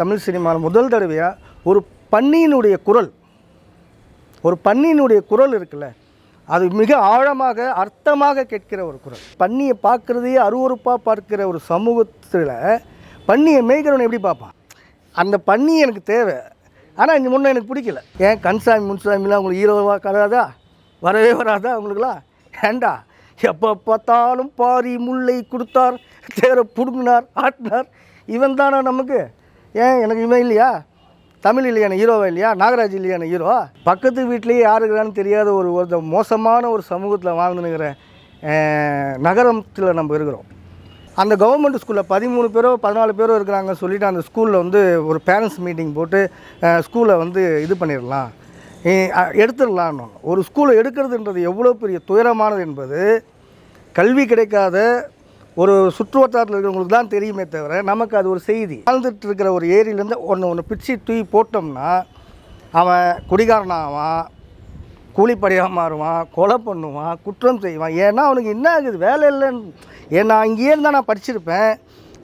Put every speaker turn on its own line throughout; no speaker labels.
தமிழ் சினிமாவில் முதல் தடவையாக ஒரு பன்னியினுடைய குரல் ஒரு பன்னியினுடைய குரல் இருக்குல்ல அது மிக ஆழமாக அர்த்தமாக கேட்கிற ஒரு குரல் பன்னியை பார்க்குறதையே அருவறுப்பாக பார்க்கிற ஒரு சமூகத்தில் பன்னியை மேய்கிறவனை எப்படி பார்ப்பான் அந்த பன்னி எனக்கு தேவை ஆனால் இந்த முன்னே எனக்கு பிடிக்கல ஏன் கன்சாமி முன்சாமிலாம் உங்களுக்கு ஈரோவாக கராதா வரவே வராதா அவங்களுக்குலாம் ஏண்டா எப்போ பார்த்தாலும் பாரி முல்லை கொடுத்தார் தேரை புடுங்கினார் ஆட்டினார் இவன் தானா நமக்கு ஏன் எனக்கு இவன் இல்லையா தமிழ் இல்லையான ஹீரோவா இல்லையா நாகராஜ் இல்லையான ஹீரோ பக்கத்து வீட்லேயே இருக்கிறான்னு தெரியாத ஒரு ஒரு மோசமான ஒரு சமூகத்தில் வாழ்ந்துனுங்கிற நகரத்தில் நம்ம இருக்கிறோம் அந்த கவர்மெண்ட் ஸ்கூலில் பதிமூணு பேரோ பதினாலு பேரோ இருக்கிறாங்கன்னு சொல்லிவிட்டு அந்த ஸ்கூலில் வந்து ஒரு பேரண்ட்ஸ் மீட்டிங் போட்டு ஸ்கூலை வந்து இது பண்ணிடலாம் எடுத்துடலான்னு ஒரு ஸ்கூலை எடுக்கிறதுன்றது எவ்வளோ பெரிய துயரமானது என்பது கல்வி கிடைக்காத ஒரு சுற்று வட்டாரத்தில் இருக்கிறவங்களுக்கு தான் தெரியுமே தவிர நமக்கு அது ஒரு செய்தி வாழ்ந்துட்டு இருக்கிற ஒரு ஏரியிலேருந்து ஒன்று ஒன்று பிச்சு தூய் போட்டோம்னா அவன் குடிகாரனாவான் கூலிப்படையாக மாறுவான் கொலை பண்ணுவான் குற்றம் செய்வான் ஏன்னா அவனுக்கு என்ன ஆகுது வேலை இல்லைன்னு ஏன்னா இங்கேயே இருந்தால் நான் படிச்சிருப்பேன்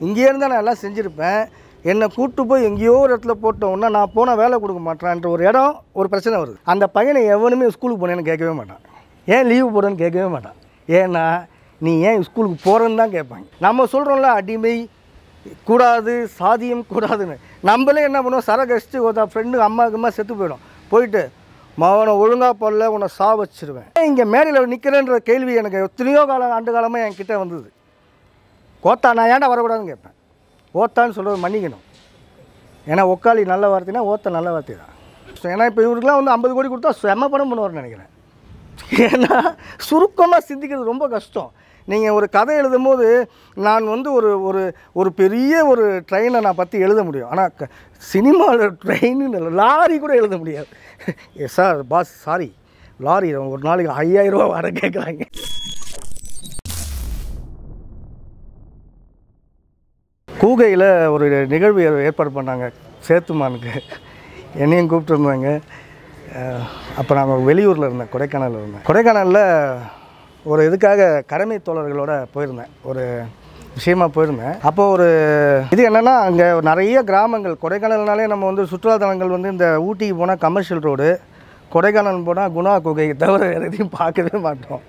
இங்கேயே இருந்தால் நான் எல்லாம் செஞ்சுருப்பேன் என்னை கூப்பிட்டு போய் எங்கேயோ ஒரு இடத்துல போட்டோம்னா நான் போனால் வேலை கொடுக்க மாட்டேன்ன்ற ஒரு இடம் ஒரு பிரச்சனை வருது அந்த பையனை எவனுமே ஸ்கூலுக்கு போனேன்னு கேட்கவே மாட்டான் ஏன் லீவு போடுன்னு கேட்கவே மாட்டான் ஏன்னா நீ ஏன் ஸ்கூலுக்கு போகிறேன்னு தான் கேட்பாங்க நம்ம சொல்கிறோம்ல அடிமை கூடாது சாதியம் கூடாதுன்னு நம்மளே என்ன பண்ணுவோம் சர கஷ்டி ஒரு ஃப்ரெண்டு அம்மா அம்மா செத்து போயிடும் போயிட்டு மகனை ஒழுங்காக போடல உன்னை சா வச்சிருவேன் இங்கே மேடையில் நிற்கிறேன்ற கேள்வி எனக்கு எத்தனையோ காலம் ஆண்டு காலமாக என் கிட்டே வந்தது கோத்தா நான் ஏன்டா வரக்கூடாதுன்னு கேட்பேன் ஓத்தான்னு சொல்கிறது மன்னிக்கணும் ஏன்னா ஒக்காளி நல்ல வார்த்தைனா ஓத்த நல்ல வார்த்தை தான் ஏன்னா இப்போ இவருக்குலாம் வந்து ஐம்பது கோடி கொடுத்தா செம்ம படம் பண்ணுவார்னு நினைக்கிறேன் ஏன்னா சுருக்கமாக சிந்திக்கிறது ரொம்ப கஷ்டம் நீங்கள் ஒரு கதை எழுதும்போது நான் வந்து ஒரு ஒரு ஒரு பெரிய ஒரு ட்ரெயினை நான் பற்றி எழுத முடியும் ஆனால் க சினிமாவில் ட்ரெயின்னு லாரி கூட எழுத முடியாது சார் பாஸ் சாரி லாரி ஒரு நாளைக்கு ஐயாயிரரூபா வர கேட்குறாங்க கூகையில் ஒரு நிகழ்வு ஏற்பாடு பண்ணாங்க சேத்துமானுக்கு என்னையும் கூப்பிட்டுருந்தாங்க அப்போ நாங்கள் வெளியூரில் இருந்தேன் கொடைக்கானலில் இருந்தேன் கொடைக்கானலில் ஒரு இதுக்காக கடமை தோழர்களோட போயிருந்தேன் ஒரு விஷயமா போயிருந்தேன் அப்போ ஒரு இது என்னென்னா அங்கே நிறைய கிராமங்கள் கொடைக்கானல்னாலே நம்ம வந்து சுற்றுலாத்தலங்கள் வந்து இந்த ஊட்டிக்கு போனால் கமர்ஷியல் ரோடு கொடைக்கானல் போனால் குணா குகையை தவிர எதையும் பார்க்கவே மாட்டோம்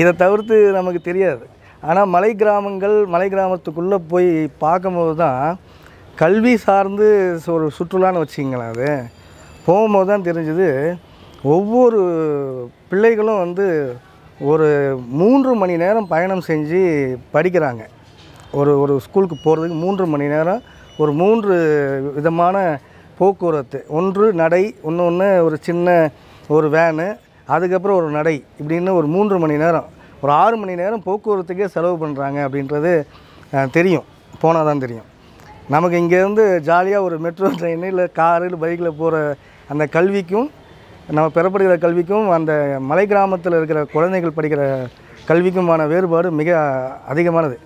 இதை தவிர்த்து நமக்கு தெரியாது ஆனால் மலை கிராமங்கள் மலை கிராமத்துக்குள்ளே போய் பார்க்கும்போது தான் கல்வி சார்ந்து ஒரு சுற்றுலான்னு வச்சுங்களேன் அது போகும்போது தான் தெரிஞ்சுது ஒவ்வொரு பிள்ளைகளும் வந்து ஒரு மூன்று மணி நேரம் பயணம் செஞ்சு படிக்கிறாங்க ஒரு ஒரு ஸ்கூலுக்கு போகிறதுக்கு மூன்று மணி நேரம் ஒரு மூன்று விதமான போக்குவரத்து ஒன்று நடை ஒன்று ஒன்று ஒரு சின்ன ஒரு வேனு அதுக்கப்புறம் ஒரு நடை இப்படின்னு ஒரு மூன்று மணி நேரம் ஒரு ஆறு மணி நேரம் போக்குவரத்துக்கே செலவு பண்ணுறாங்க அப்படின்றது தெரியும் போனால் தான் தெரியும் நமக்கு இங்கேருந்து ஜாலியாக ஒரு மெட்ரோ ட்ரெயின் இல்லை காரு இல்லை பைக்கில் போகிற அந்த கல்விக்கும் நம்ம பெறப்படுகிற கல்விக்கும் அந்த மலை கிராமத்தில் இருக்கிற குழந்தைகள் படிக்கிற கல்விக்குமான வேறுபாடு மிக அதிகமானது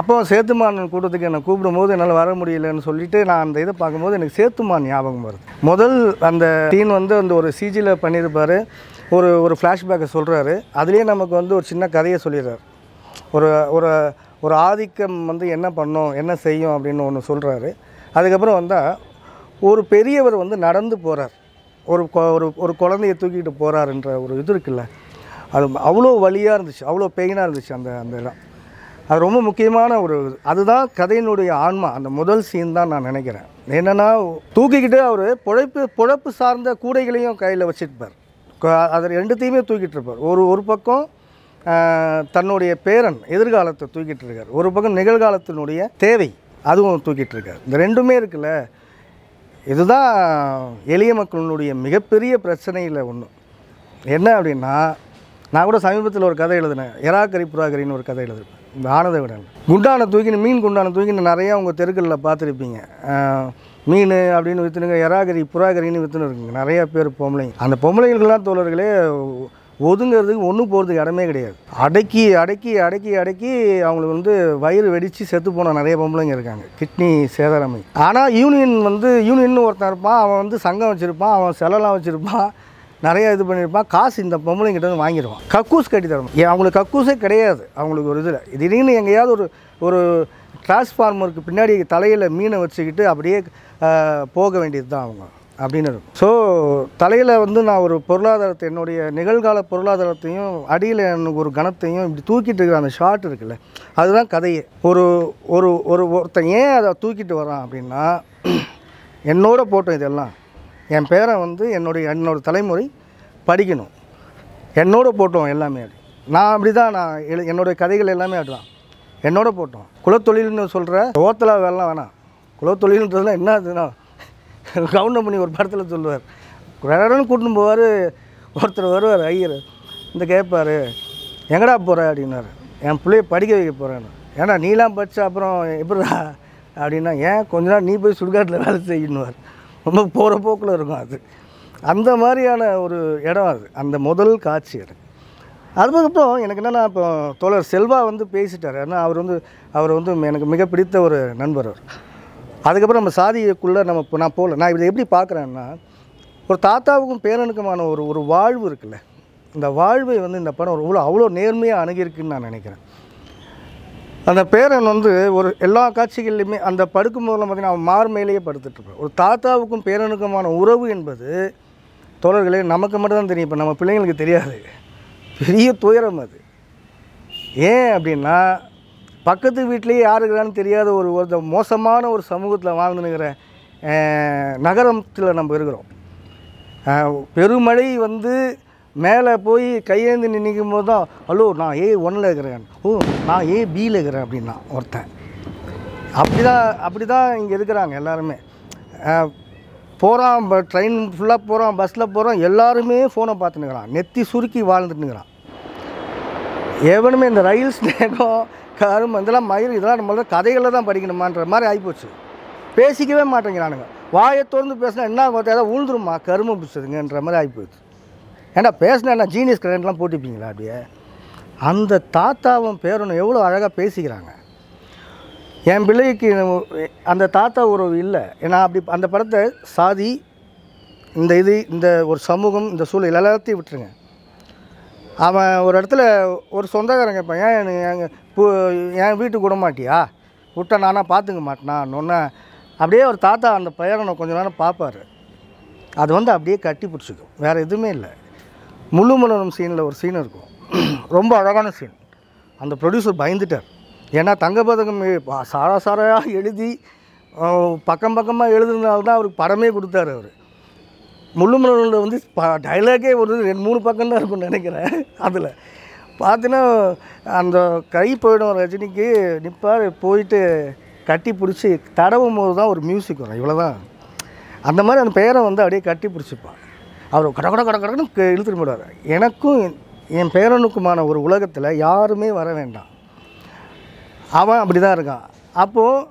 அப்போ சேத்துமான் கூட்டத்துக்கு என்னை கூப்பிடும்போது என்னால் வர முடியலன்னு சொல்லிட்டு நான் அந்த இதை பார்க்கும்போது எனக்கு சேத்துமான் ஞாபகம் வருது முதல் அந்த டீன் வந்து அந்த ஒரு சிஜியில் பண்ணியிருப்பார் ஒரு ஒரு ஃப்ளாஷ்பேக்கை சொல்கிறாரு அதுலேயே நமக்கு வந்து ஒரு சின்ன கதையை சொல்லிடுறாரு ஒரு ஒரு ஒரு ஆதிக்கம் வந்து என்ன பண்ணும் என்ன செய்யும் அப்படின்னு ஒன்று சொல்கிறாரு அதுக்கப்புறம் வந்தால் ஒரு பெரியவர் வந்து நடந்து போகிறார் ஒரு ஒரு ஒரு குழந்தைய தூக்கிட்டு போகிறாருன்ற ஒரு இது இருக்குல்ல அது அவ்வளோ வழியாக இருந்துச்சு அவ்வளோ பெயினாக இருந்துச்சு அந்த அந்த இடம் அது ரொம்ப முக்கியமான ஒரு அதுதான் கதையினுடைய ஆன்மா அந்த முதல் சீன் தான் நான் நினைக்கிறேன் என்னென்னா தூக்கிக்கிட்டு அவர் புழைப்பு பிழப்பு சார்ந்த கூடைகளையும் கையில் வச்சுருப்பார் அதில் ரெண்டுத்தையுமே தூக்கிட்டு இருப்பார் ஒரு ஒரு பக்கம் தன்னுடைய பேரன் எதிர்காலத்தை தூக்கிட்டு இருக்கார் ஒரு பக்கம் நிகழ்காலத்தினுடைய தேவை அதுவும் தூக்கிட்டு இருக்கார் இந்த ரெண்டுமே இருக்குல்ல இதுதான் எளிய மக்களுடைய மிகப்பெரிய பிரச்சனையில் ஒன்று என்ன அப்படின்னா நான் கூட சமீபத்தில் ஒரு கதை எழுதினேன் எராக்கரி புராகரின்னு ஒரு கதை எழுதினேன் இந்த ஆனந்த விடன் குண்டான தூக்கின்னு மீன் குண்டான தூக்கின்னு நிறையா உங்கள் தெருக்களில் பார்த்துருப்பீங்க மீன் அப்படின்னு விற்றுனுங்க எராகரி புறாகரின்னு விற்றுன்னு இருக்குங்க நிறையா பேர் பொம்பளைங்க அந்த பொம்பளைகளுக்குலாம் தோழர்களே ஒதுங்கிறதுக்கு ஒன்றும் போகிறதுக்கு இடமே கிடையாது அடக்கி அடக்கி அடக்கி அடக்கி அவங்களுக்கு வந்து வயிறு வெடித்து செத்து போன நிறைய பொம்பளைங்க இருக்காங்க கிட்னி சேதாரமை ஆனால் யூனியன் வந்து யூனியன் ஒருத்தன் இருப்பான் அவன் வந்து சங்கம் வச்சுருப்பான் அவன் செலலாம் வச்சுருப்பான் நிறையா இது பண்ணியிருப்பான் காசு இந்த பொம்பளைங்கிட்ட வந்து வாங்கிடுவான் கக்கூஸ் கட்டி தரணும் அவங்களுக்கு கக்கூஸே கிடையாது அவங்களுக்கு ஒரு இதில் திடீர்னு எங்கேயாவது ஒரு ஒரு டிரான்ஸ்ஃபார்மருக்கு பின்னாடி தலையில் மீனை வச்சுக்கிட்டு அப்படியே போக வேண்டியது தான் அவங்க அப்படின்னு இருக்கும் ஸோ தலையில் வந்து நான் ஒரு பொருளாதாரத்தை என்னுடைய நிகழ்கால பொருளாதாரத்தையும் அடியில் எனக்கு ஒரு கணத்தையும் இப்படி தூக்கிட்டு இருக்கிற அந்த ஷார்ட் இருக்குல்ல அதுதான் கதையே ஒரு ஒரு ஒரு ஒருத்தன் ஏன் அதை தூக்கிட்டு வரான் அப்படின்னா என்னோட போட்டோம் இதெல்லாம் என் பேரை வந்து என்னுடைய என்னோடய தலைமுறை படிக்கணும் என்னோட போட்டோம் எல்லாமே அப்படி நான் அப்படி தான் நான் எழு என்னுடைய கதைகள் எல்லாமே அப்படிதான் என்னோட போட்டோம் குலத்தொழில்னு சொல்கிற ஓத்தலா வேலைலாம் வேணாம் குலத்தொழில்ன்றதுலாம் என்ன அதுனா கவுண்டமணி ஒரு படத்தில் சொல்லுவார் கடன்னு கூட்டின்னு போவார் ஒருத்தர் வருவார் ஐயர் இந்த கேட்பார் எங்கடா போகிற அப்படின்னாரு என் பிள்ளைய படிக்க வைக்க போகிறேன்னு ஏன்னா நீலாம் படித்த அப்புறம் எப்படிடா அப்படின்னா ஏன் கொஞ்ச நாள் நீ போய் சுடுகாட்டில் வேலை செய்யணுவார் ரொம்ப போகிற போக்கில் இருக்கும் அது அந்த மாதிரியான ஒரு இடம் அது அந்த முதல் காட்சி எனக்கு அதுக்கப்புறம் எனக்கு என்னென்னா இப்போ தோழர் செல்வா வந்து பேசிட்டார் ஏன்னா அவர் வந்து அவர் வந்து எனக்கு மிக பிடித்த ஒரு நண்பர் அவர் அதுக்கப்புறம் நம்ம சாதிக்குள்ளே நம்ம நான் போகல நான் இதை எப்படி பார்க்குறேன்னா ஒரு தாத்தாவுக்கும் பேரனுக்குமான ஒரு ஒரு வாழ்வு இருக்குல்ல இந்த வாழ்வை வந்து இந்த படம் ஒரு அவ்வளோ நேர்மையாக அணுகியிருக்குன்னு நான் நினைக்கிறேன் அந்த பேரன் வந்து ஒரு எல்லா காட்சிகள்லையுமே அந்த படுக்கும் போதெல்லாம் பார்த்திங்கன்னா அவன் மார்மையிலேயே படுத்துட்ருப்பான் ஒரு தாத்தாவுக்கும் பேரனுக்குமான உறவு என்பது தோழர்களே நமக்கு மட்டும்தான் தெரியும் இப்போ நம்ம பிள்ளைங்களுக்கு தெரியாது பெரிய துயரம் அது ஏன் அப்படின்னா பக்கத்து வீட்லேயே இருக்கிறான்னு தெரியாத ஒரு ஒரு மோசமான ஒரு சமூகத்தில் வாழ்ந்துனுங்கிற நகரத்தில் நம்ம இருக்கிறோம் பெருமழை வந்து மேலே போய் கையேந்து நின்றுக்கும் போது தான் ஹலோ நான் ஏ ஒன்னில் இருக்கிறேன் ஓ நான் ஏ பியில் இருக்கிறேன் அப்படின்னா ஒருத்தன் அப்படி தான் அப்படி தான் இங்கே இருக்கிறாங்க எல்லாருமே போகிறான் ட்ரெயின் ஃபுல்லாக போகிறான் பஸ்ஸில் போகிறோம் எல்லாருமே ஃபோனை இருக்கிறான் நெத்தி சுருக்கி வாழ்ந்துட்டுங்கிறான் எவனுமே இந்த ரயில் ஸ்நேகம் கரும்பு இதெல்லாம் மயிர் இதெல்லாம் நம்மளோட கதைகளில் தான் படிக்கணுமான்ற மாதிரி ஆகிப்போச்சு பேசிக்கவே மாட்டேங்கிறானுங்க வாயை திறந்து பேசினா என்ன பார்த்தா ஏதாவது உழுந்துருமா கரும பிடிச்சதுங்கன்ற மாதிரி ஆகிப்போச்சு ஏன்னா பேசினா என்ன ஜீனியஸ் கிரண்ட்லாம் போட்டுப்பீங்களா அப்படியே அந்த தாத்தாவும் பேரனும் எவ்வளோ அழகாக பேசிக்கிறாங்க என் பிள்ளைக்கு அந்த தாத்தா உறவு இல்லை ஏன்னா அப்படி அந்த படத்தை சாதி இந்த இது இந்த ஒரு சமூகம் இந்த சூழல் எல்லாத்தையும் விட்டுருங்க அவன் ஒரு இடத்துல ஒரு சொந்தக்காரங்க இப்போ ஏன் எங்கள் இப்போ என் வீட்டுக்கு விட மாட்டியா விட்ட நானாக பார்த்துக்க மாட்டேனான்னு ஒன்று அப்படியே ஒரு தாத்தா அந்த பையனை கொஞ்ச நேரம் பார்ப்பார் அது வந்து அப்படியே கட்டி பிடிச்சிக்கும் வேறு எதுவுமே இல்லை முழு மலரும் சீனில் ஒரு சீன் இருக்கும் ரொம்ப அழகான சீன் அந்த ப்ரொடியூசர் பயந்துட்டார் ஏன்னா தங்கபதக்கம் சாரா சாராயாக எழுதி பக்கம் பக்கமாக எழுதுனால்தான் தான் அவருக்கு படமே கொடுத்தாரு அவர் முள்ளு வந்து ப டைலாகே ஒரு ரெண்டு மூணு பக்கம் தான் இருக்கும்னு நினைக்கிறேன் அதில் பார்த்தீங்கன்னா அந்த கை போயிடும் ரஜினிக்கு நிற்பார் போயிட்டு கட்டி பிடிச்சி தடவும் போது தான் ஒரு மியூசிக் வரும் இவ்வளோ தான் அந்த மாதிரி அந்த பெயரை வந்து அப்படியே கட்டி பிடிச்சிப்பான் அவர் கட கட கட கடனும் இழுத்துட்டு போடுவார் எனக்கும் என் பேரனுக்குமான ஒரு உலகத்தில் யாருமே வர வேண்டாம் அவன் அப்படி தான் இருக்கான் அப்போது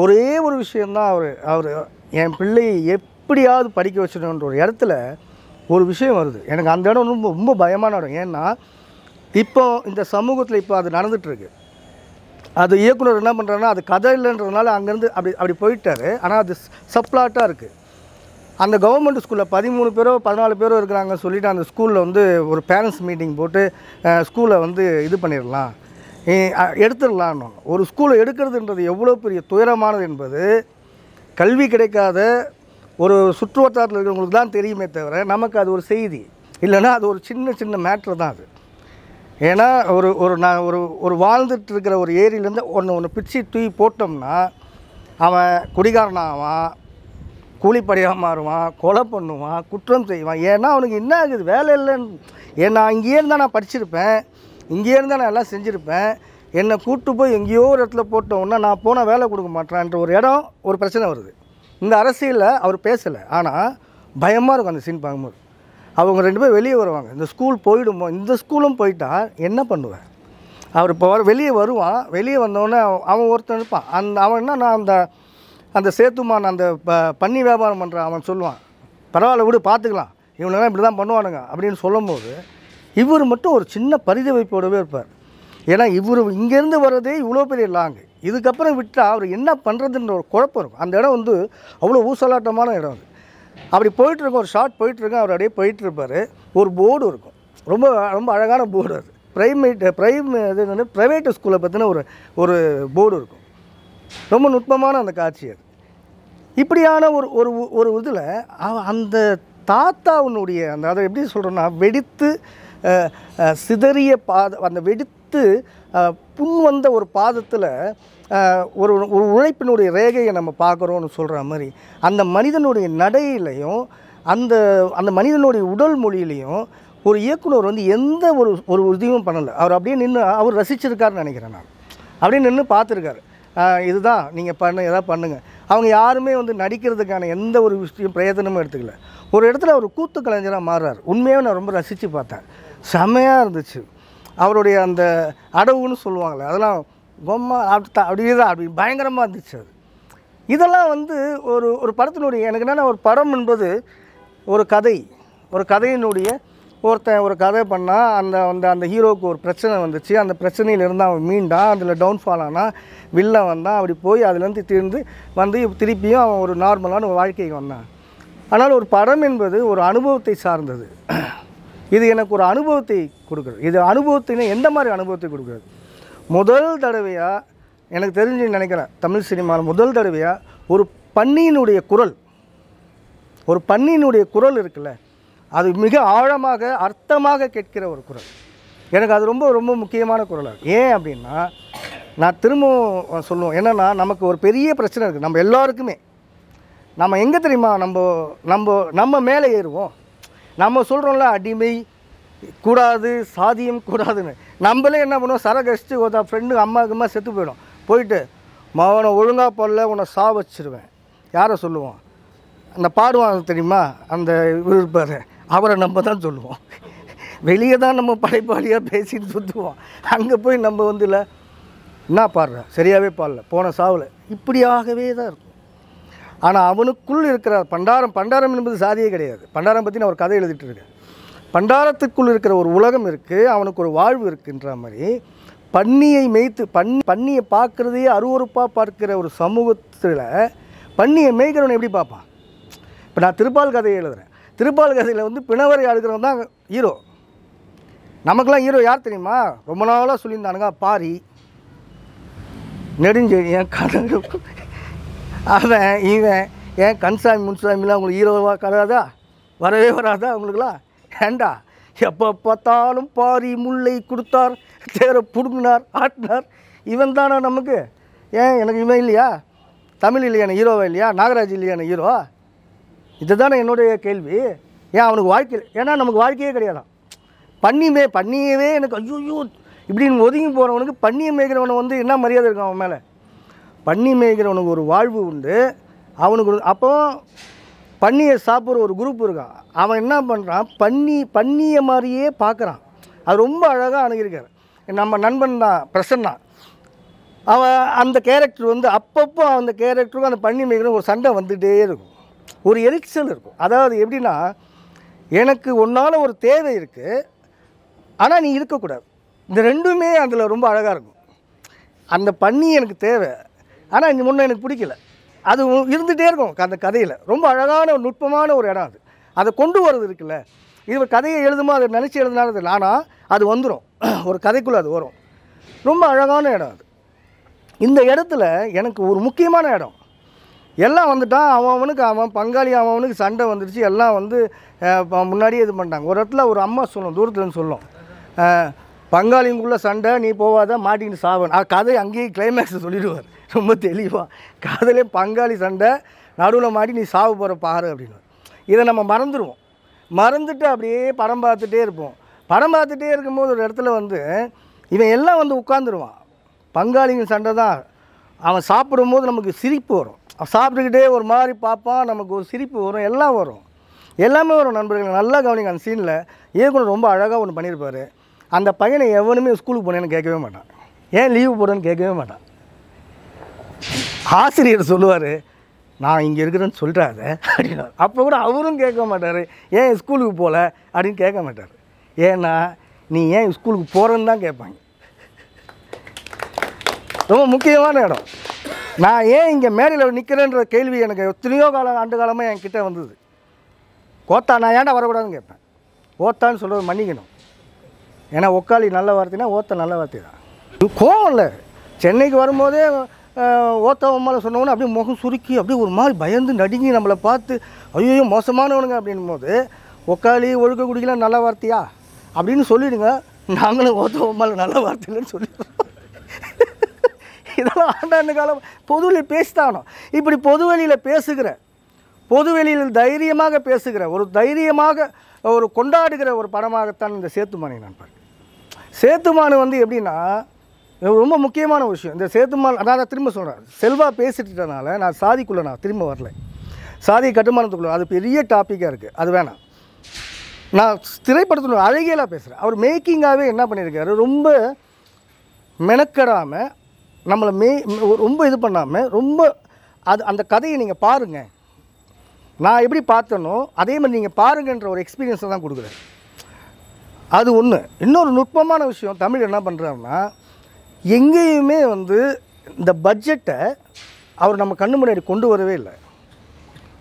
ஒரே ஒரு விஷயந்தான் அவர் அவர் என் பிள்ளை எப்படியாவது படிக்க வச்சிடணுன்ற ஒரு இடத்துல ஒரு விஷயம் வருது எனக்கு அந்த இடம் ரொம்ப ரொம்ப பயமான இடம் ஏன்னா இப்போ இந்த சமூகத்தில் இப்போ அது நடந்துகிட்ருக்கு அது இயக்குனர் என்ன பண்ணுறாருன்னா அது கதை இல்லைன்றதுனால அங்கேருந்து அப்படி அப்படி போயிட்டார் ஆனால் அது சப்ளாட்டாக இருக்குது அந்த கவர்மெண்ட் ஸ்கூலில் பதிமூணு பேரோ பதினாலு பேரோ இருக்கிறாங்கன்னு சொல்லிவிட்டு அந்த ஸ்கூலில் வந்து ஒரு பேரண்ட்ஸ் மீட்டிங் போட்டு ஸ்கூலை வந்து இது பண்ணிடலாம் எடுத்துடலான்னு ஒரு ஸ்கூலை எடுக்கிறதுன்றது எவ்வளோ பெரிய துயரமானது என்பது கல்வி கிடைக்காத ஒரு சுற்று வட்டாரத்தில் இருக்கிறவங்களுக்கு தான் தெரியுமே தவிர நமக்கு அது ஒரு செய்தி இல்லைன்னா அது ஒரு சின்ன சின்ன மேட்ரு தான் அது ஏன்னா ஒரு ஒரு நான் ஒரு ஒரு வாழ்ந்துட்டு இருக்கிற ஒரு ஏரியிலேருந்து ஒன்று ஒன்று பிச்சு தூய் போட்டோம்னா அவன் குடிகாரனாவான் கூலிப்படையாக மாறுவான் கொலை பண்ணுவான் குற்றம் செய்வான் ஏன்னா அவனுக்கு என்ன ஆகுது வேலை இல்லைன்னு ஏன்னா இங்கேயே இருந்தால் நான் படிச்சிருப்பேன் இங்கேயே இருந்தால் நான் எல்லாம் செஞ்சுருப்பேன் என்னை கூட்டு போய் எங்கேயோ ஒரு இடத்துல போட்டோம்னா நான் போனால் வேலை கொடுக்க மாட்டேறான்ற ஒரு இடம் ஒரு பிரச்சனை வருது இந்த அரசியலில் அவர் பேசலை ஆனால் பயமாக இருக்கும் அந்த சீன் பார்க்கும்போது அவங்க ரெண்டு பேரும் வெளியே வருவாங்க இந்த ஸ்கூல் போயிடுமோ இந்த ஸ்கூலும் போயிட்டா என்ன பண்ணுவேன் அவர் இப்போ வர வெளியே வருவான் வெளியே வந்தோடனே அவன் ஒருத்தன் இருப்பான் அந்த அவன் என்ன நான் அந்த அந்த சேத்துமான் அந்த ப பண்ணி வியாபாரம் பண்ணுறான் அவன் சொல்லுவான் பரவாயில்ல விடு பார்த்துக்கலாம் இவனுங்களாம் இப்படி தான் பண்ணுவானுங்க அப்படின்னு சொல்லும்போது இவர் மட்டும் ஒரு சின்ன பரிதவிப்போடவே இருப்பார் ஏன்னா இவர் இங்கேருந்து வர்றதே இவ்வளோ பெரிய லாங்கு இதுக்கப்புறம் விட்டால் அவர் என்ன பண்ணுறதுன்ற ஒரு குழப்பம் இருக்கும் அந்த இடம் வந்து அவ்வளோ ஊசலாட்டமான இடம் அது அப்படி போயிட்டுருக்கோம் ஒரு ஷார்ட் போயிட்டுருக்கோம் அவர் அப்படியே போயிட்டுருப்பார் ஒரு போர்டு இருக்கும் ரொம்ப ரொம்ப அழகான போர்டு அது ப்ரைமேட் ப்ரைம் இது வந்து ப்ரைவேட் ஸ்கூலை பற்றின ஒரு ஒரு போர்டு இருக்கும் ரொம்ப நுட்பமான அந்த காட்சி அது இப்படியான ஒரு ஒரு ஒரு இதில் அந்த தாத்தாவுனுடைய அந்த அதை எப்படி சொல்கிறோன்னா வெடித்து சிதறிய பாத அந்த வெடித்து புண் வந்த ஒரு பாதத்தில் ஒரு ஒரு உழைப்பினுடைய ரேகையை நம்ம பார்க்குறோன்னு சொல்கிற மாதிரி அந்த மனிதனுடைய நடையிலையும் அந்த அந்த மனிதனுடைய உடல் மொழியிலையும் ஒரு இயக்குனர் வந்து எந்த ஒரு ஒரு உறுதியும் பண்ணலை அவர் அப்படியே நின்று அவர் ரசிச்சிருக்காருன்னு நினைக்கிறேன் நான் அப்படியே நின்று பார்த்துருக்காரு இதுதான் நீங்கள் பண்ண எதாவது பண்ணுங்கள் அவங்க யாருமே வந்து நடிக்கிறதுக்கான எந்த ஒரு விஷயம் பிரயத்தனமும் எடுத்துக்கல ஒரு இடத்துல அவர் கூத்து கலைஞராக மாறுறார் உண்மையாக நான் ரொம்ப ரசித்து பார்த்தேன் செமையாக இருந்துச்சு அவருடைய அந்த அடவுன்னு சொல்லுவாங்களே அதெல்லாம் பொம்மை அப்படி அப்படியே தான் அப்படி பயங்கரமாக இருந்துச்சு அது இதெல்லாம் வந்து ஒரு ஒரு படத்தினுடைய எனக்கு என்னென்னா ஒரு படம் என்பது ஒரு கதை ஒரு கதையினுடைய ஒருத்தன் ஒரு கதை பண்ணால் அந்த அந்த அந்த ஹீரோவுக்கு ஒரு பிரச்சனை வந்துச்சு அந்த பிரச்சனையிலேருந்து அவன் மீண்டான் அதில் டவுன்ஃபால் ஆனால் வில்ல வந்தான் அப்படி போய் அதுலேருந்து தீர்ந்து வந்து திருப்பியும் அவன் ஒரு நார்மலான ஒரு வாழ்க்கைக்கு வந்தான் ஆனால் ஒரு படம் என்பது ஒரு அனுபவத்தை சார்ந்தது இது எனக்கு ஒரு அனுபவத்தை கொடுக்குறது இது அனுபவத்தினே எந்த மாதிரி அனுபவத்தை கொடுக்குறது முதல் தடவையாக எனக்கு தெரிஞ்சு நினைக்கிறேன் தமிழ் சினிமாவில் முதல் தடவையாக ஒரு பன்னியினுடைய குரல் ஒரு பன்னியினுடைய குரல் இருக்குல்ல அது மிக ஆழமாக அர்த்தமாக கேட்கிற ஒரு குரல் எனக்கு அது ரொம்ப ரொம்ப முக்கியமான குரலாக ஏன் அப்படின்னா நான் திரும்பவும் சொல்லுவோம் என்னென்னா நமக்கு ஒரு பெரிய பிரச்சனை இருக்குது நம்ம எல்லாருக்குமே நம்ம எங்கே தெரியுமா நம்ம நம்ம நம்ம மேலே ஏறுவோம் நம்ம சொல்கிறோம்ல அடிமை கூடாது சாதியம் கூடாதுன்னு நம்மளே என்ன பண்ணுவோம் கஷ்டி ஒருத்தன் ஃப்ரெண்டு அம்மா அம்மா செத்து போயிடும் போயிட்டு மகனை ஒழுங்காக போடல உன்னை சா வச்சுருவேன் யாரை சொல்லுவோம் அந்த பாடுவான் தெரியுமா அந்த இருப்பார் அவரை நம்ம தான் சொல்லுவோம் வெளியே தான் நம்ம படைப்பாளியாக பேசிட்டு சுற்றுவோம் அங்கே போய் நம்ம வந்து இல்லை என்ன பாடுற சரியாகவே பாடல போன சாவில் இப்படியாகவே தான் இருக்கும் ஆனால் அவனுக்குள் இருக்கிற பண்டாரம் பண்டாரம் என்பது சாதியே கிடையாது பண்டாரம் பற்றி நான் ஒரு கதை எழுதிட்டு இருக்கேன் பண்டாரத்துக்குள் இருக்கிற ஒரு உலகம் இருக்குது அவனுக்கு ஒரு வாழ்வு இருக்குன்ற மாதிரி பன்னியை மேய்த்து பன் பன்னியை பார்க்குறதையே அருவறுப்பாக பார்க்கிற ஒரு சமூகத்தில் பன்னியை மேய்க்கிறவனை எப்படி பார்ப்பான் இப்போ நான் திருப்பால் கதையை எழுதுகிறேன் திருப்பால் கதையில் வந்து பிணவரை அழுகிறவன் தான் ஹீரோ நமக்கெல்லாம் ஹீரோ யார் தெரியுமா ரொம்ப நாளாக சொல்லியிருந்தானுங்க பாரி நெடுஞ்செழியன் கதை அவன் இவன் ஏன் கண்சாமி முன்சாமிலாம் அவங்களுக்கு ஹீரோவாக கடாதா வரவே வராதா அவங்களுக்குலாம் ஏண்டா எப்போ பார்த்தாலும் பாரி முல்லை கொடுத்தார் தேரை பிடுங்கினார் ஆட்டினார் இவன் தானா நமக்கு ஏன் எனக்கு இவன் இல்லையா தமிழ் இல்லையான ஹீரோவா இல்லையா நாகராஜ் இல்லையான ஹீரோ இதுதானே என்னுடைய கேள்வி ஏன் அவனுக்கு வாழ்க்கையில் ஏன்னா நமக்கு வாழ்க்கையே கிடையாதான் பண்ணியுமே பண்ணியவே எனக்கு ஐயோ இப்படின்னு ஒதுங்கி போகிறவனுக்கு பண்ணியை மேய்க்கிறவனை வந்து என்ன மரியாதை இருக்கும் அவன் மேலே பண்ணி மேய்கிறவனுக்கு ஒரு வாழ்வு உண்டு அவனுக்கு அப்போ பன்னியை சாப்பிட்ற ஒரு குரூப் இருக்கா அவன் என்ன பண்ணுறான் பன்னி பன்னியை மாதிரியே பார்க்குறான் அது ரொம்ப அழகாக அணுகிருக்கார் நம்ம நண்பன் தான் பிரசன்னா அவன் அந்த கேரக்டர் வந்து அப்பப்போ அந்த கேரக்டருக்கும் அந்த பன்னி மேய்க்கணும் ஒரு சண்டை வந்துகிட்டே இருக்கும் ஒரு எரிச்சல் இருக்கும் அதாவது எப்படின்னா எனக்கு ஒன்றால் ஒரு தேவை இருக்குது ஆனால் நீ இருக்கக்கூடாது இந்த ரெண்டுமே அதில் ரொம்ப அழகாக இருக்கும் அந்த பன்னி எனக்கு தேவை ஆனால் இந்த முன்னே எனக்கு பிடிக்கல அது இருந்துகிட்டே இருக்கும் அந்த கதையில் ரொம்ப அழகான நுட்பமான ஒரு இடம் அது அதை கொண்டு வர்றது இருக்குல்ல இது ஒரு கதையை எழுதுமா அதை நினச்சி எழுதினாலும் அது அது வந்துடும் ஒரு கதைக்குள்ளே அது வரும் ரொம்ப அழகான இடம் அது இந்த இடத்துல எனக்கு ஒரு முக்கியமான இடம் எல்லாம் வந்துட்டான் அவன் அவனுக்கு அவன் பங்காளி அவன் அவனுக்கு சண்டை வந்துடுச்சு எல்லாம் வந்து முன்னாடியே இது பண்ணிட்டாங்க ஒரு இடத்துல ஒரு அம்மா சொல்லும் தூரத்துலன்னு சொல்லும் பங்காளிங்குள்ளே சண்டை நீ போவாத மாட்டின்னு சாவன் கதை அங்கேயே கிளைமேக்ஸ் சொல்லிடுவார் ரொம்ப தெளிவாக காதலே பங்காளி சண்டை நடுவில் மாட்டி நீ சாவு போகிற பாரு அப்படின்னு இதை நம்ம மறந்துடுவோம் மறந்துட்டு அப்படியே படம் பார்த்துட்டே இருப்போம் படம் பார்த்துட்டே இருக்கும்போது ஒரு இடத்துல வந்து இவன் எல்லாம் வந்து உட்காந்துருவான் பங்காளிங்க சண்டை தான் அவன் சாப்பிடும்போது நமக்கு சிரிப்பு வரும் அவன் சாப்பிட்டுக்கிட்டே ஒரு மாதிரி பார்ப்பான் நமக்கு ஒரு சிரிப்பு வரும் எல்லாம் வரும் எல்லாமே வரும் நண்பர்கள் நல்லா கவனிங்க அந்த சீனில் இயக்குனர் ரொம்ப அழகாக ஒன்று பண்ணியிருப்பார் அந்த பையனை எவனுமே ஸ்கூலுக்கு போனேன்னு கேட்கவே மாட்டான் ஏன் லீவு போடுறேன்னு கேட்கவே மாட்டான் ஆசிரியர் சொல்லுவார் நான் இங்கே இருக்கிறேன்னு சொல்கிறாரு அப்படின்னா அப்போ கூட அவரும் கேட்க மாட்டார் ஏன் ஸ்கூலுக்கு போகல அப்படின்னு கேட்க மாட்டார் ஏன்னா நீ ஏன் ஸ்கூலுக்கு போகிறேன்னு தான் கேட்பாங்க ரொம்ப முக்கியமான இடம் நான் ஏன் இங்கே மேடையில் நிற்கிறேன்ற கேள்வி எனக்கு எத்தனையோ காலம் ஆண்டு காலமாக என் கிட்டே வந்தது கோத்தா நான் ஏன்டா வரக்கூடாதுன்னு கேட்பேன் ஓத்தான்னு சொல்கிறது மன்னிக்கணும் ஏன்னா ஒக்காளி நல்ல வார்த்தைனா ஓத்த நல்ல வார்த்தை தான் கோவம் இல்லை சென்னைக்கு வரும்போதே ஓத்தவம்மால சொன்னவொன்னே அப்படியே முகம் சுருக்கி அப்படியே ஒரு மாதிரி பயந்து நடுங்கி நம்மளை பார்த்து ஐயோ மோசமானவனுங்க அப்படின் போது உக்காளி ஒழுக்க குடிக்கலாம் நல்ல வார்த்தையா அப்படின்னு சொல்லிடுங்க நாங்களும் ஓத்தவம்மாவில் நல்ல வார்த்தை இல்லைன்னு இதெல்லாம் ஆண்டாண்டு காலம் பொதுவெளியில் பேசித்தானோ இப்படி பொதுவெளியில் பேசுகிற பொதுவெளியில் தைரியமாக பேசுகிற ஒரு தைரியமாக ஒரு கொண்டாடுகிற ஒரு படமாகத்தான் இந்த சேத்துமானை நான் பாருங்கள் சேத்துமானு வந்து எப்படின்னா ரொம்ப முக்கியமான விஷயம் இந்த சேத்துமால் நான் திரும்ப சொல்கிறேன் செல்வா பேசிட்டனால நான் சாதிக்குள்ளே நான் திரும்ப வரல சாதி கட்டுமானத்துக்குள்ள அது பெரிய டாப்பிக்காக இருக்குது அது வேணாம் நான் திரைப்படத்தில் அழகியலாக பேசுகிறேன் அவர் மேக்கிங்காகவே என்ன பண்ணியிருக்காரு ரொம்ப மெனக்கடாமல் நம்மளை மே ரொம்ப இது பண்ணாமல் ரொம்ப அது அந்த கதையை நீங்கள் பாருங்கள் நான் எப்படி பார்த்தனோ அதே மாதிரி நீங்கள் பாருங்கன்ற ஒரு எக்ஸ்பீரியன்ஸை தான் கொடுக்குறேன் அது ஒன்று இன்னொரு நுட்பமான விஷயம் தமிழ் என்ன பண்ணுறாருன்னா எங்கேயுமே வந்து இந்த பட்ஜெட்டை அவர் நம்ம கண்ணு முன்னாடி கொண்டு வரவே இல்லை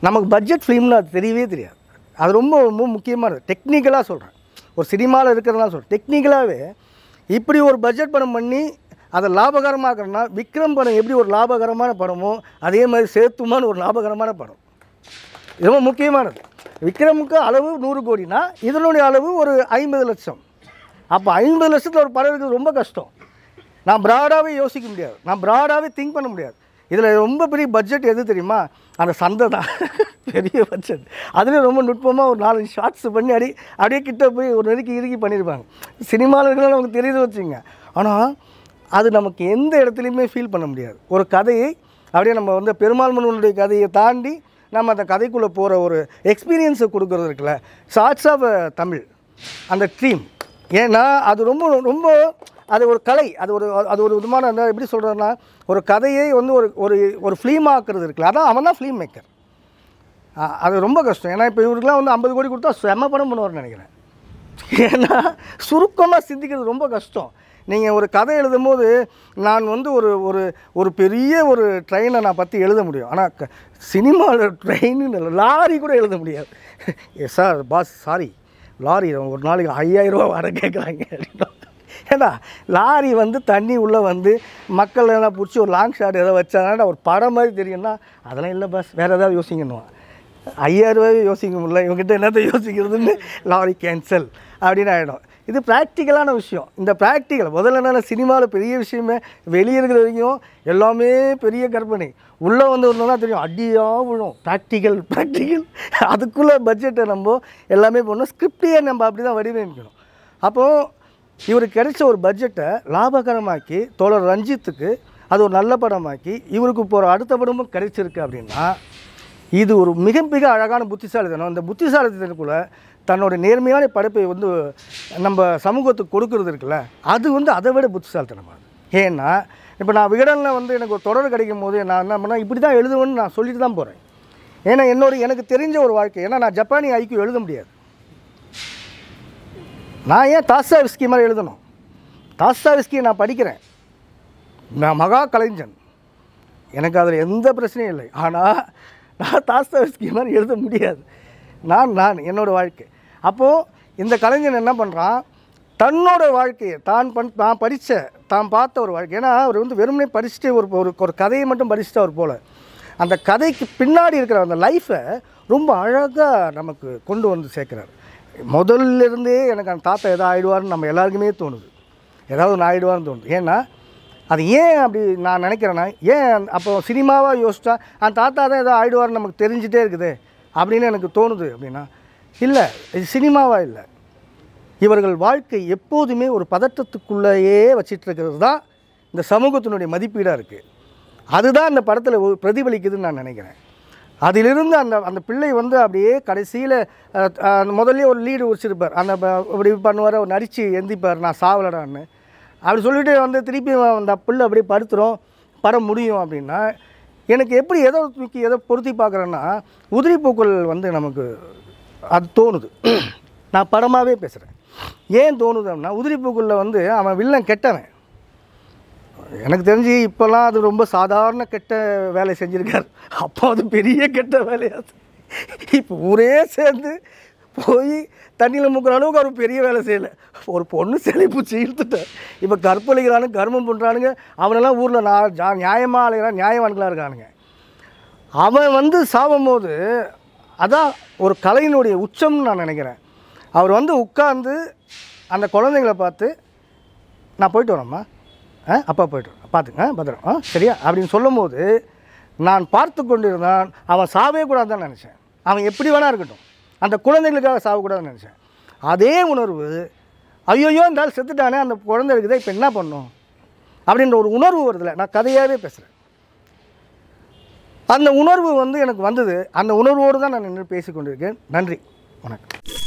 நமக்கு பட்ஜெட் ஃபிலிம்னு அது தெரியவே தெரியாது அது ரொம்ப ரொம்ப முக்கியமானது டெக்னிக்கலாக சொல்கிறேன் ஒரு சினிமாவில் இருக்கிறதுலாம் சொல்கிறேன் டெக்னிக்கலாகவே இப்படி ஒரு பட்ஜெட் படம் பண்ணி அதை லாபகரமாக்குறேன்னா விக்ரம் படம் எப்படி ஒரு லாபகரமான படமோ அதே மாதிரி சேத்துமான்னு ஒரு லாபகரமான படம் ரொம்ப முக்கியமானது விக்ரமுக்கு அளவு நூறு கோடினா இதனுடைய அளவு ஒரு ஐம்பது லட்சம் அப்போ ஐம்பது லட்சத்தில் ஒரு படம் இருக்கிறது ரொம்ப கஷ்டம் நான் ப்ராடாகவே யோசிக்க முடியாது நான் ப்ராடாகவே திங்க் பண்ண முடியாது இதில் ரொம்ப பெரிய பட்ஜெட் எது தெரியுமா அந்த சந்தை தான் பெரிய பட்ஜெட் அதுலேயும் ரொம்ப நுட்பமாக ஒரு நாலஞ்சு ஷார்ட்ஸ் பண்ணி அடி அப்படியே கிட்டே போய் ஒரு நெருக்கி இறுக்கி பண்ணியிருப்பாங்க சினிமாவில் இருக்கிற நமக்கு தெரியுது வச்சுங்க ஆனால் அது நமக்கு எந்த இடத்துலையுமே ஃபீல் பண்ண முடியாது ஒரு கதையை அப்படியே நம்ம வந்து பெருமாள் மனுவனுடைய கதையை தாண்டி நம்ம அந்த கதைக்குள்ளே போகிற ஒரு எக்ஸ்பீரியன்ஸை கொடுக்குறது இருக்குல்ல ஷார்ட்ஸ் ஆஃப் uh, தமிழ் அந்த ட்ரீம் ஏன்னா அது ரொம்ப ரொம்ப அது ஒரு கலை அது ஒரு அது ஒரு விதமான எப்படி சொல்கிறதுனா ஒரு கதையை வந்து ஒரு ஒரு ஒரு ஆக்குறது இருக்குல்ல அதான் அவன் தான் ஃபிலிம் மேக்கர் அது ரொம்ப கஷ்டம் ஏன்னா இப்போ இவருக்குலாம் வந்து ஐம்பது கோடி கொடுத்தா செம்ம படம் பண்ணுவார்னு நினைக்கிறேன் ஏன்னா சுருக்கமாக சிந்திக்கிறது ரொம்ப கஷ்டம் நீங்கள் ஒரு கதை எழுதும் போது நான் வந்து ஒரு ஒரு ஒரு பெரிய ஒரு ட்ரெயினை நான் பற்றி எழுத முடியும் ஆனால் க சினிமாவில் ட்ரெயின்னு லாரி கூட எழுத முடியாது சார் பாஸ் சாரி லாரி ஒரு நாளைக்கு ஐயாயிரரூவா வர கேட்குறாங்க அப்படின்னா ஏன்னா லாரி வந்து தண்ணி உள்ளே வந்து மக்கள் எல்லாம் பிடிச்சி ஒரு லாங் ஷாட் எதாவது வச்சாங்கன்னா ஒரு படம் மாதிரி தெரியும்னா அதெல்லாம் இல்லை பஸ் வேறு ஏதாவது யோசிக்கணும் ஐயாயிரம் யோசிக்க முடியல இவங்ககிட்ட என்னத்தை யோசிக்கிறதுன்னு லாரி கேன்சல் அப்படின்னு ஆகிடும் இது ப்ராக்டிக்கலான விஷயம் இந்த ப்ராக்டிக்கல் முதல்ல என்னென்ன சினிமாவில் பெரிய விஷயமே வெளியே இருக்கிற வரைக்கும் எல்லாமே பெரிய கற்பனை உள்ளே வந்து வரணும்னா தெரியும் அடியாக விழும் ப்ராக்டிக்கல் ப்ராக்டிக்கல் அதுக்குள்ளே பட்ஜெட்டை நம்ம எல்லாமே பண்ணணும் ஸ்கிரிப்டையே நம்ம அப்படி தான் வடிவமைக்கணும் அப்போது இவருக்கு கிடைச்ச ஒரு பட்ஜெட்டை லாபகரமாக்கி தோழர் ரஞ்சித்துக்கு அது ஒரு நல்ல படமாக்கி இவருக்கு போகிற அடுத்த படமும் கிடைச்சிருக்கு அப்படின்னா இது ஒரு மிக மிக அழகான புத்திசாலித்தனம் இந்த புத்திசாலித்தனத்துக்குள்ளே தன்னோட நேர்மையான படைப்பை வந்து நம்ம சமூகத்துக்கு கொடுக்கறது இருக்குல்ல அது வந்து அதை விட புத்திசாலித்தனமாகுது ஏன்னா இப்போ நான் விகடனில் வந்து எனக்கு ஒரு தொடர் கிடைக்கும் போது நான் என்ன பண்ணால் இப்படி தான் எழுதுவேன்னு நான் சொல்லிட்டு தான் போகிறேன் ஏன்னா என்னோட எனக்கு தெரிஞ்ச ஒரு வாழ்க்கை ஏன்னா நான் ஜப்பானி ஐக்கியம் எழுத முடியாது நான் ஏன் தாசா விஸ்கி மாதிரி எழுதணும் தாசா விஸ்கியை நான் படிக்கிறேன் நான் மகா கலைஞன் எனக்கு அதில் எந்த பிரச்சனையும் இல்லை ஆனால் நான் தாசா விஸ்கி மாதிரி எழுத முடியாது நான் நான் என்னோடய வாழ்க்கை அப்போது இந்த கலைஞன் என்ன பண்ணுறான் தன்னோட வாழ்க்கையை தான் பண் தான் படித்த தான் பார்த்த ஒரு வாழ்க்கை ஏன்னா அவர் வந்து வெறுமனே படிச்சுட்டு ஒரு ஒரு ஒரு கதையை மட்டும் படிச்சுட்டு அவர் போல் அந்த கதைக்கு பின்னாடி இருக்கிற அந்த லைஃப்பை ரொம்ப அழகாக நமக்கு கொண்டு வந்து சேர்க்குறாரு முதல்லிருந்தே எனக்கு அந்த தாத்தா எதாவது ஆகிடுவார்னு நம்ம எல்லாருக்குமே தோணுது ஏதாவது ஒன்று ஆகிடுவார்னு தோணுது ஏன்னா அது ஏன் அப்படி நான் நினைக்கிறேன்னா ஏன் அப்போ சினிமாவாக யோசித்தா அந்த தாத்தா தான் ஏதோ ஆகிடுவார்னு நமக்கு தெரிஞ்சிட்டே இருக்குது அப்படின்னு எனக்கு தோணுது அப்படின்னா இல்லை இது சினிமாவாக இல்லை இவர்கள் வாழ்க்கை எப்போதுமே ஒரு பதட்டத்துக்குள்ளேயே வச்சிட்டு இருக்கிறது தான் இந்த சமூகத்தினுடைய மதிப்பீடாக இருக்குது அதுதான் இந்த படத்தில் பிரதிபலிக்குதுன்னு நான் நினைக்கிறேன் அதிலிருந்து அந்த அந்த பிள்ளை வந்து அப்படியே கடைசியில் முதல்ல ஒரு லீடு உரிச்சிருப்பார் அந்த இப்படி பண்ணுவார் அவர் நடித்து எந்திப்பார் நான் சாவலடான்னு அப்படி சொல்லிவிட்டு வந்து திருப்பி அந்த புல் அப்படியே படுத்துரும் பட முடியும் அப்படின்னா எனக்கு எப்படி எதோ தூக்கி எதோ பொருத்தி பார்க்குறேன்னா உதிரி வந்து நமக்கு அது தோணுது நான் படமாகவே பேசுகிறேன் ஏன் தோணுது அப்படின்னா உதிரி வந்து அவன் வில்லன் கெட்டவன் எனக்கு தெரிஞ்சு இப்போல்லாம் அது ரொம்ப சாதாரண கெட்ட வேலை செஞ்சுருக்கார் அப்போ அது பெரிய கெட்ட வேலையாது இப்போ ஊரே சேர்ந்து போய் தண்ணியில் முக்கிற அளவுக்கு அவர் பெரிய வேலை செய்யலை ஒரு பொண்ணு பூச்சி இழுத்துட்டேன் இப்போ கற்பழிக்கிறானு கர்மம் பண்ணுறானுங்க அவனெல்லாம் ஊரில் நான் ஜா நியாயமாக அலைகிறான் நியாயவான்களாக இருக்கானுங்க அவன் வந்து சாகும் போது அதான் ஒரு கலையினுடைய உச்சம்னு நான் நினைக்கிறேன் அவர் வந்து உட்காந்து அந்த குழந்தைங்கள பார்த்து நான் போயிட்டு வரேம்மா அப்பா போய்ட்டு பார்த்துங்க பத்திரம் ஆ சரியா அப்படின்னு சொல்லும் போது நான் பார்த்து கொண்டிருந்தான் அவன் சாவே கூடாதுன்னு நினச்சேன் அவன் எப்படி வேணா இருக்கட்டும் அந்த குழந்தைகளுக்காக சாகக்கூடாதுன்னு நினச்சேன் அதே உணர்வு ஐயோயோ இருந்தாலும் செத்துட்டானே அந்த குழந்தை இருக்குதே இப்போ என்ன பண்ணும் அப்படின்ற ஒரு உணர்வு வருதுல நான் கதையாகவே பேசுகிறேன் அந்த உணர்வு வந்து எனக்கு வந்தது அந்த உணர்வோடு தான் நான் நின்று பேசிக்கொண்டிருக்கேன் நன்றி வணக்கம்